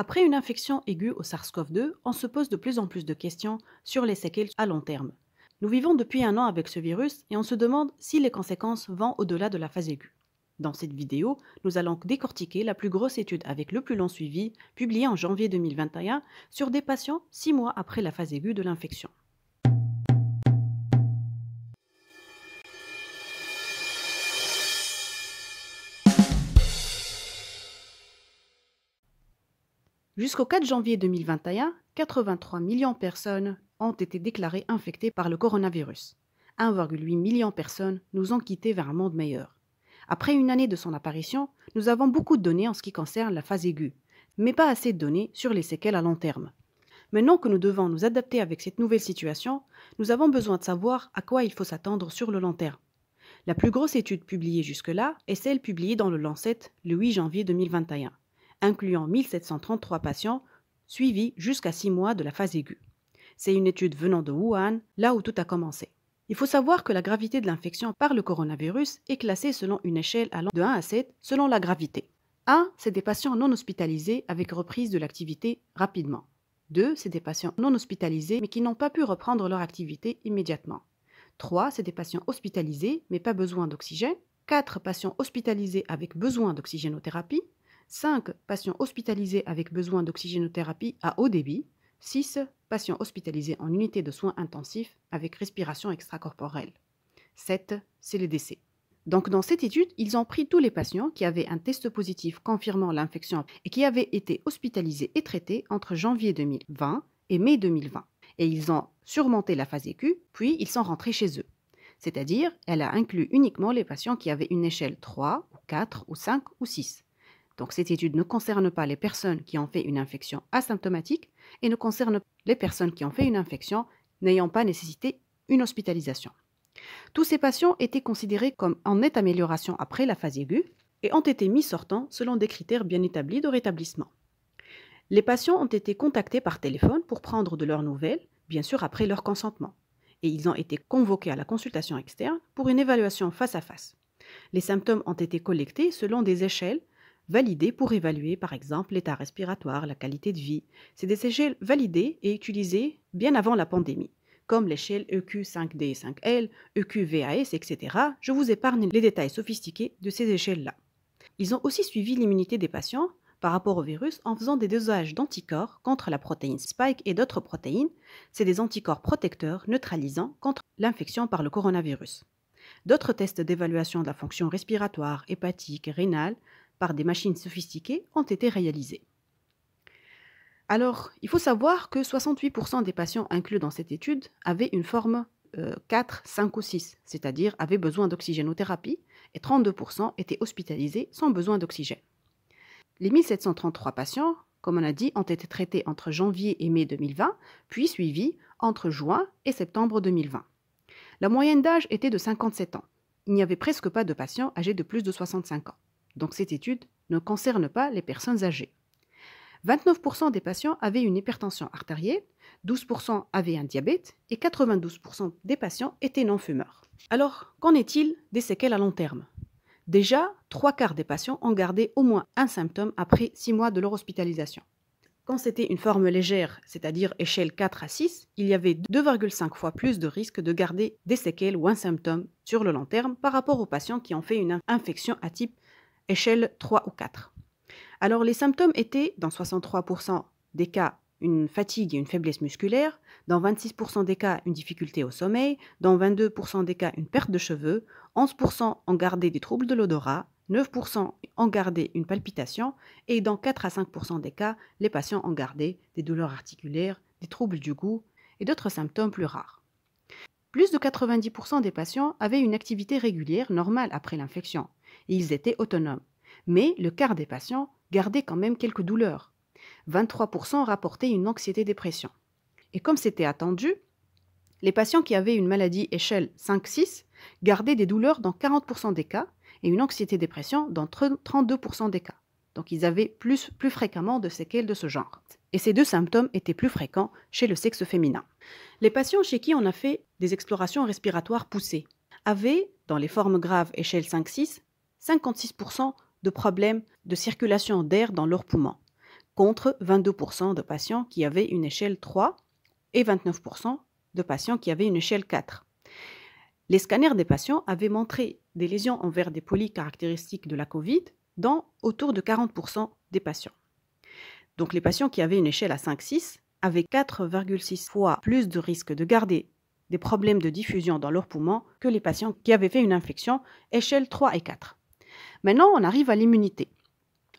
Après une infection aiguë au SARS-CoV-2, on se pose de plus en plus de questions sur les séquelles à long terme. Nous vivons depuis un an avec ce virus et on se demande si les conséquences vont au-delà de la phase aiguë. Dans cette vidéo, nous allons décortiquer la plus grosse étude avec le plus long suivi, publiée en janvier 2021, sur des patients 6 mois après la phase aiguë de l'infection. Jusqu'au 4 janvier 2021, 83 millions de personnes ont été déclarées infectées par le coronavirus. 1,8 million de personnes nous ont quittés vers un monde meilleur. Après une année de son apparition, nous avons beaucoup de données en ce qui concerne la phase aiguë, mais pas assez de données sur les séquelles à long terme. Maintenant que nous devons nous adapter avec cette nouvelle situation, nous avons besoin de savoir à quoi il faut s'attendre sur le long terme. La plus grosse étude publiée jusque-là est celle publiée dans le Lancet le 8 janvier 2021 incluant 1733 patients suivis jusqu'à 6 mois de la phase aiguë. C'est une étude venant de Wuhan, là où tout a commencé. Il faut savoir que la gravité de l'infection par le coronavirus est classée selon une échelle allant de 1 à 7 selon la gravité. 1, c'est des patients non hospitalisés avec reprise de l'activité rapidement. 2, c'est des patients non hospitalisés mais qui n'ont pas pu reprendre leur activité immédiatement. 3, c'est des patients hospitalisés mais pas besoin d'oxygène. 4 patients hospitalisés avec besoin d'oxygénothérapie. 5 patients hospitalisés avec besoin d'oxygénothérapie à haut débit, 6 patients hospitalisés en unité de soins intensifs avec respiration extracorporelle. 7, c'est les décès. Donc dans cette étude, ils ont pris tous les patients qui avaient un test positif confirmant l'infection et qui avaient été hospitalisés et traités entre janvier 2020 et mai 2020. Et ils ont surmonté la phase aiguë, puis ils sont rentrés chez eux. C'est-à-dire, elle a inclus uniquement les patients qui avaient une échelle 3, 4 ou 5 ou 6. Donc cette étude ne concerne pas les personnes qui ont fait une infection asymptomatique et ne concerne les personnes qui ont fait une infection n'ayant pas nécessité une hospitalisation. Tous ces patients étaient considérés comme en nette amélioration après la phase aiguë et ont été mis sortants selon des critères bien établis de rétablissement. Les patients ont été contactés par téléphone pour prendre de leurs nouvelles, bien sûr après leur consentement, et ils ont été convoqués à la consultation externe pour une évaluation face à face. Les symptômes ont été collectés selon des échelles validés pour évaluer par exemple l'état respiratoire, la qualité de vie. C'est des échelles validées et utilisées bien avant la pandémie, comme l'échelle EQ5D 5L, EQVAS, etc. Je vous épargne les détails sophistiqués de ces échelles-là. Ils ont aussi suivi l'immunité des patients par rapport au virus en faisant des dosages d'anticorps contre la protéine Spike et d'autres protéines. C'est des anticorps protecteurs neutralisants contre l'infection par le coronavirus. D'autres tests d'évaluation de la fonction respiratoire, hépatique, rénale par des machines sophistiquées ont été réalisées. Alors, il faut savoir que 68% des patients inclus dans cette étude avaient une forme 4, euh, 5 ou 6, c'est-à-dire avaient besoin d'oxygénothérapie, et 32% étaient hospitalisés sans besoin d'oxygène. Les 1733 patients, comme on a dit, ont été traités entre janvier et mai 2020, puis suivis entre juin et septembre 2020. La moyenne d'âge était de 57 ans. Il n'y avait presque pas de patients âgés de plus de 65 ans donc cette étude ne concerne pas les personnes âgées. 29% des patients avaient une hypertension artérielle, 12% avaient un diabète et 92% des patients étaient non-fumeurs. Alors, qu'en est-il des séquelles à long terme Déjà, trois quarts des patients ont gardé au moins un symptôme après six mois de leur hospitalisation. Quand c'était une forme légère, c'est-à-dire échelle 4 à 6, il y avait 2,5 fois plus de risque de garder des séquelles ou un symptôme sur le long terme par rapport aux patients qui ont fait une infection à type échelle 3 ou 4. Alors les symptômes étaient, dans 63% des cas, une fatigue et une faiblesse musculaire, dans 26% des cas, une difficulté au sommeil, dans 22% des cas, une perte de cheveux, 11% ont gardé des troubles de l'odorat, 9% ont gardé une palpitation, et dans 4 à 5% des cas, les patients ont gardé des douleurs articulaires, des troubles du goût et d'autres symptômes plus rares. Plus de 90% des patients avaient une activité régulière normale après l'infection, ils étaient autonomes. Mais le quart des patients gardait quand même quelques douleurs. 23% rapportaient une anxiété-dépression. Et comme c'était attendu, les patients qui avaient une maladie échelle 5-6 gardaient des douleurs dans 40% des cas et une anxiété-dépression dans 32% des cas. Donc ils avaient plus, plus fréquemment de séquelles de ce genre. Et ces deux symptômes étaient plus fréquents chez le sexe féminin. Les patients chez qui on a fait des explorations respiratoires poussées avaient, dans les formes graves échelle 5-6, 56% de problèmes de circulation d'air dans leurs poumons, contre 22% de patients qui avaient une échelle 3 et 29% de patients qui avaient une échelle 4. Les scanners des patients avaient montré des lésions envers des polis caractéristiques de la COVID dans autour de 40% des patients. Donc les patients qui avaient une échelle à 5-6 avaient 4,6 fois plus de risques de garder des problèmes de diffusion dans leurs poumons que les patients qui avaient fait une infection échelle 3 et 4. Maintenant, on arrive à l'immunité.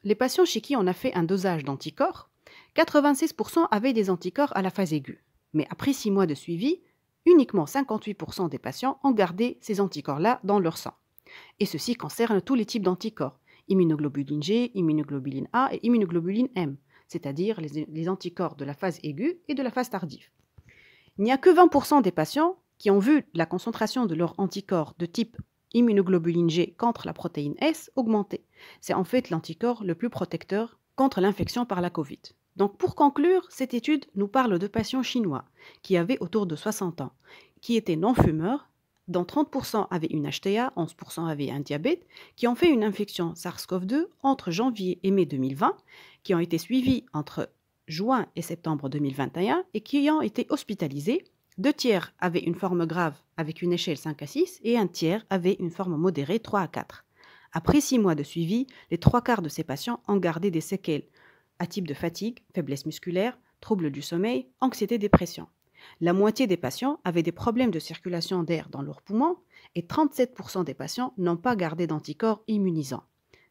Les patients chez qui on a fait un dosage d'anticorps, 96% avaient des anticorps à la phase aiguë. Mais après 6 mois de suivi, uniquement 58% des patients ont gardé ces anticorps-là dans leur sang. Et ceci concerne tous les types d'anticorps, immunoglobuline G, immunoglobuline A et immunoglobuline M, c'est-à-dire les, les, anticorps de la phase aiguë et de la phase tardive. Il n'y a que 20% des patients qui ont vu la concentration de leurs anticorps de type immunoglobuline G contre la protéine S augmentée. C'est en fait l'anticorps le plus protecteur contre l'infection par la Covid. Donc pour conclure, cette étude nous parle de patients chinois qui avaient autour de 60 ans, qui étaient non-fumeurs, dont 30% avaient une HTA, 11% avaient un diabète, qui ont fait une infection SARS-CoV-2 entre janvier et mai 2020, qui ont été suivis entre juin et septembre 2021 et qui ont été hospitalisés deux tiers avaient une forme grave avec une échelle 5 à 6 et un tiers avait une forme modérée 3 à 4. Après six mois de suivi, les trois quarts de ces patients ont gardé des séquelles à type de fatigue, faiblesse musculaire, troubles du sommeil, anxiété, dépression. La moitié des patients avaient des problèmes de circulation d'air dans leurs poumons et 37% des patients n'ont pas gardé d'anticorps immunisants.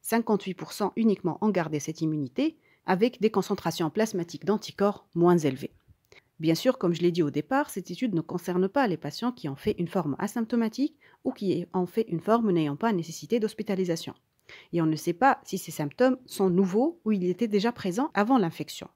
58% uniquement ont gardé cette immunité avec des concentrations plasmatiques d'anticorps moins élevées. Bien sûr, comme je l'ai dit au départ, cette étude ne concerne pas les patients qui ont fait une forme asymptomatique ou qui ont fait une forme n'ayant pas nécessité d'hospitalisation. Et on ne sait pas si ces symptômes sont nouveaux ou ils étaient déjà présents avant l'infection.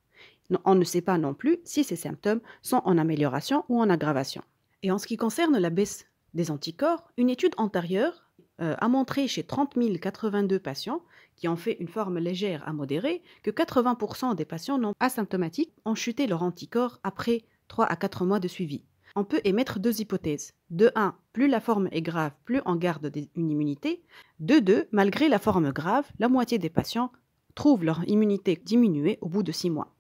On ne sait pas non plus si ces symptômes sont en amélioration ou en aggravation. Et en ce qui concerne la baisse des anticorps, une étude antérieure a euh, montré chez 30 082 patients, qui ont fait une forme légère à modérée, que 80% des patients non asymptomatiques ont chuté leur anticorps après 3 à 4 mois de suivi. On peut émettre deux hypothèses. De 1, plus la forme est grave, plus on garde une immunité. De 2, malgré la forme grave, la moitié des patients trouvent leur immunité diminuée au bout de 6 mois.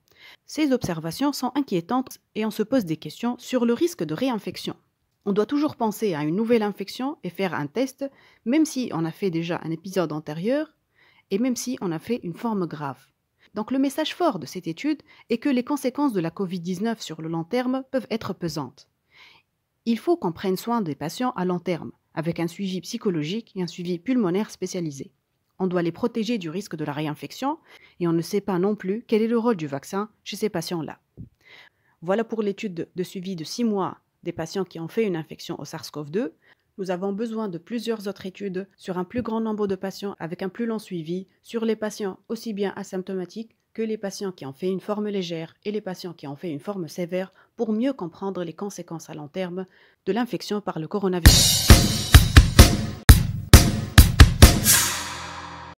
Ces observations sont inquiétantes et on se pose des questions sur le risque de réinfection. On doit toujours penser à une nouvelle infection et faire un test, même si on a fait déjà un épisode antérieur et même si on a fait une forme grave. Donc le message fort de cette étude est que les conséquences de la COVID-19 sur le long terme peuvent être pesantes. Il faut qu'on prenne soin des patients à long terme, avec un suivi psychologique et un suivi pulmonaire spécialisé. On doit les protéger du risque de la réinfection et on ne sait pas non plus quel est le rôle du vaccin chez ces patients-là. Voilà pour l'étude de suivi de 6 mois des patients qui ont fait une infection au SARS-CoV-2, nous avons besoin de plusieurs autres études sur un plus grand nombre de patients avec un plus long suivi sur les patients aussi bien asymptomatiques que les patients qui ont fait une forme légère et les patients qui ont fait une forme sévère pour mieux comprendre les conséquences à long terme de l'infection par le coronavirus.